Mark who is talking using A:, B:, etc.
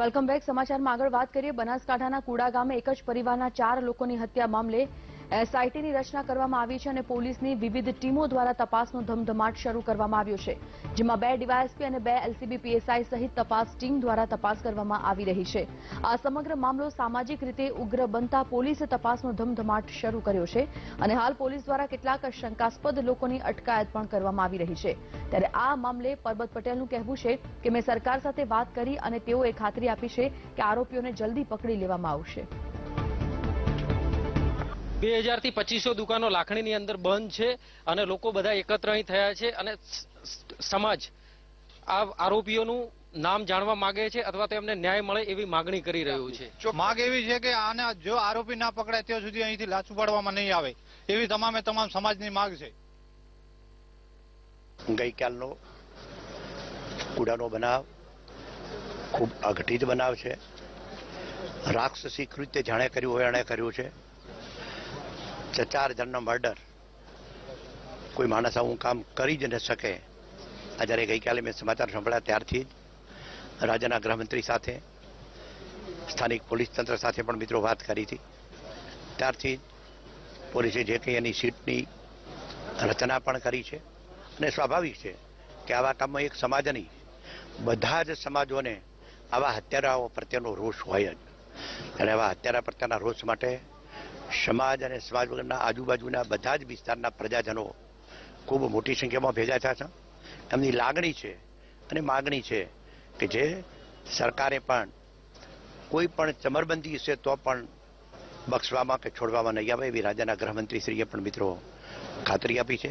A: welcome back સમાચારમાં આગળ વાત કરીએ બનાસકાંઠાના કુડા ગામે એક જ પરિવારના ચાર લોકોની હત્યા મામલે એસઆઈટીની રચના કરવામાં આવી છે અને પોલીસની વિવિધ ટીમો દ્વારા તપાસનો ધમધમાટ શરૂ કરવામાં આવ્યો છે જેમાં બે ડીવાયએસપી અને બે એલસીબી પીએસઆઈ સહિત તપાસ ટીમ દ્વારા તપાસ કરવામાં આવી રહી છે આ સમગ્ર મામલો સામાજિક રીતે ઉગ્ર બનતા પોલીસે તપાસનો ધમધમાટ શરૂ કર્યો છે અને હાલ પોલીસ દ્વારા કેટલાક શંકાસ્પદ લોકોની અટકાયત પણ કરવામાં આવી રહી છે ત્યારે આ મામલે પરબત પટેલનું કહેવું છે કે મેં સરકાર સાથે વાત કરી અને તેઓએ ખાતરી આપી છે કે આરોપીઓને જલ્દી પકડી લેવામાં આવશે
B: બે હજાર થી પચીસો દુકાનો લાખણીની અંદર બંધ છે અને લોકો બધા એકત્ર અહીં થયા છે અને સમાજ આ આરોપીઓનું નામ જાણવા માંગે છે અથવા તેમને ન્યાય મળે એવી માગણી કરી રહ્યું છે માગ એવી છે કે આને જો આરોપી ના પકડાય ત્યાં સુધી અહીંથી લાચુ પાડવામાં નહીં આવે એવી તમામે તમામ સમાજની માગ છે
C: ગઈકાલનો કુડાનો બનાવ ખૂબ અઘટિત બનાવ છે રાક્ષસી કૃત્ય જાણે કર્યું હોય એણે કર્યું છે કે ચાર જણનો મર્ડર કોઈ માણસ આવું કામ કરી જ ન શકે આ જ્યારે ગઈકાલે મેં સમાચાર સાંભળ્યા ત્યારથી જ રાજ્યના ગૃહમંત્રી સાથે સ્થાનિક પોલીસ તંત્ર સાથે પણ મિત્રો વાત કરી હતી ત્યારથી જ પોલીસે જે કંઈ એની સીટની રચના પણ કરી છે અને સ્વાભાવિક છે કે આવા કામમાં એક સમાજ નહીં બધા જ સમાજોને આવા હત્યારાઓ પ્રત્યેનો રોષ હોય જ અને આવા હત્યારા પ્રત્યેના રોષ માટે સમાજ અને સમાજ વગરના આજુબાજુના બધા જ વિસ્તારના પ્રજાજનો ખૂબ મોટી સંખ્યામાં ભેગા થયા છે એમની લાગણી છે અને માગણી છે કે જે સરકારે પણ કોઈ પણ ચમરબંધી હશે તો પણ બક્ષવામાં કે છોડવામાં નહીં આવે એવી રાજ્યના ગૃહમંત્રીશ્રીએ પણ મિત્રો ખાતરી આપી છે